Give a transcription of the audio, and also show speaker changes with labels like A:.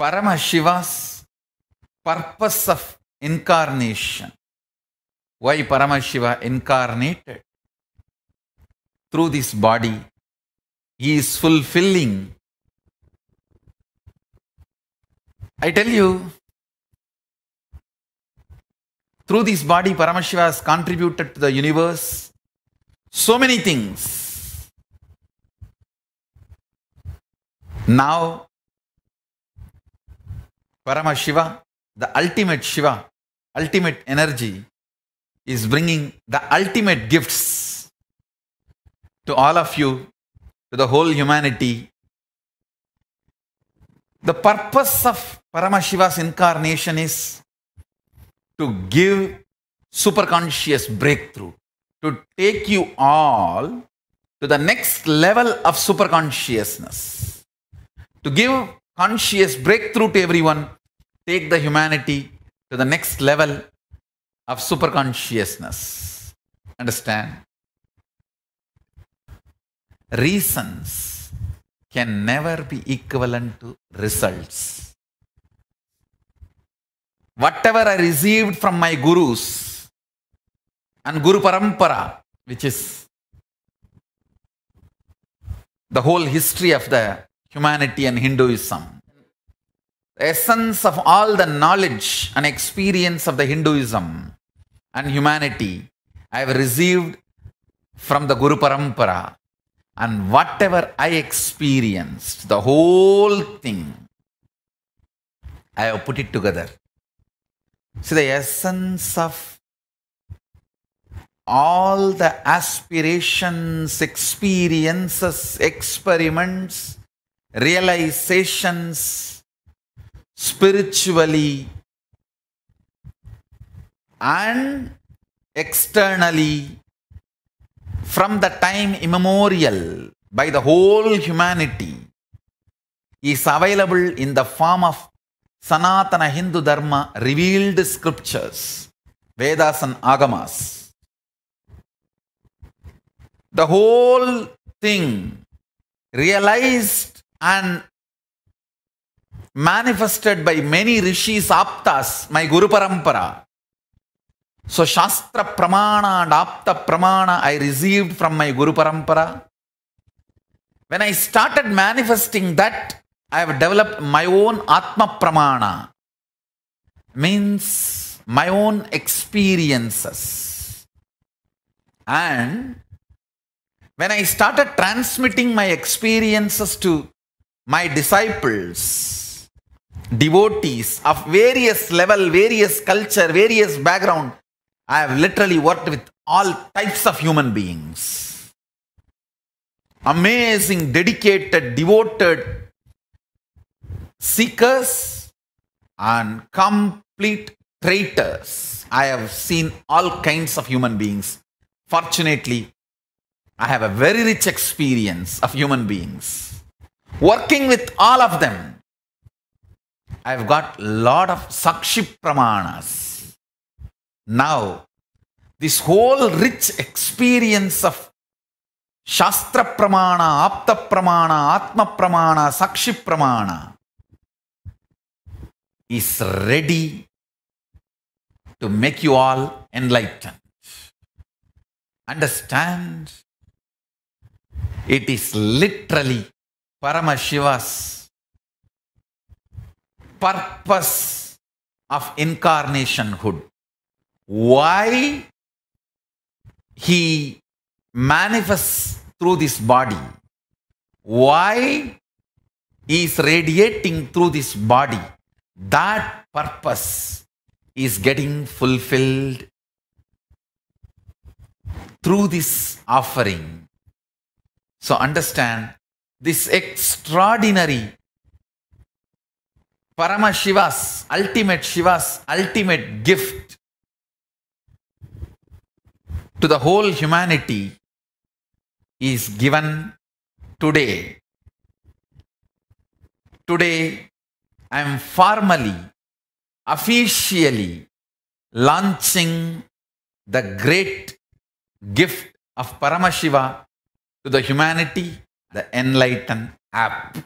A: Paramashiva's purpose of incarnation. Why Paramashiva incarnated? Through this body, he is fulfilling. I tell you, through this body, Paramashiva has contributed to the universe so many things. Now, Parama the ultimate Shiva, ultimate energy, is bringing the ultimate gifts to all of you, to the whole humanity. The purpose of Paramashiva's incarnation is to give superconscious breakthrough, to take you all to the next level of superconsciousness, to give conscious breakthrough to everyone take the humanity to the next level of super consciousness. Understand? Reasons can never be equivalent to results. Whatever I received from my gurus and Guru Parampara, which is the whole history of the humanity and Hinduism, essence of all the knowledge and experience of the Hinduism and humanity I have received from the Guru Parampara. And whatever I experienced, the whole thing, I have put it together. See, the essence of all the aspirations, experiences, experiments, realizations, spiritually and externally from the time immemorial by the whole humanity is available in the form of Sanatana Hindu Dharma revealed scriptures, Vedas and Agamas. The whole thing realized and manifested by many rishis, aptas, my Guru Parampara. So Shastra Pramana and Apta Pramana I received from my Guru Parampara. When I started manifesting that, I have developed my own Atma Pramana. Means my own experiences. And when I started transmitting my experiences to my disciples, devotees of various level, various culture, various background. I have literally worked with all types of human beings. Amazing, dedicated, devoted seekers and complete traitors. I have seen all kinds of human beings. Fortunately, I have a very rich experience of human beings. Working with all of them, I've got lot of Sakshi Pramanas. Now, this whole rich experience of Shastra Pramana, Apta Pramana, Atma Pramana, Sakshi Pramana is ready to make you all enlightened. Understand? It is literally Paramashiva's purpose of incarnationhood. Why he manifests through this body? Why he is radiating through this body? That purpose is getting fulfilled through this offering. So understand this extraordinary Parama Shiva's ultimate Shiva's ultimate gift to the whole humanity is given today. Today, I am formally, officially launching the great gift of Paramashiva to the humanity, the Enlightened app.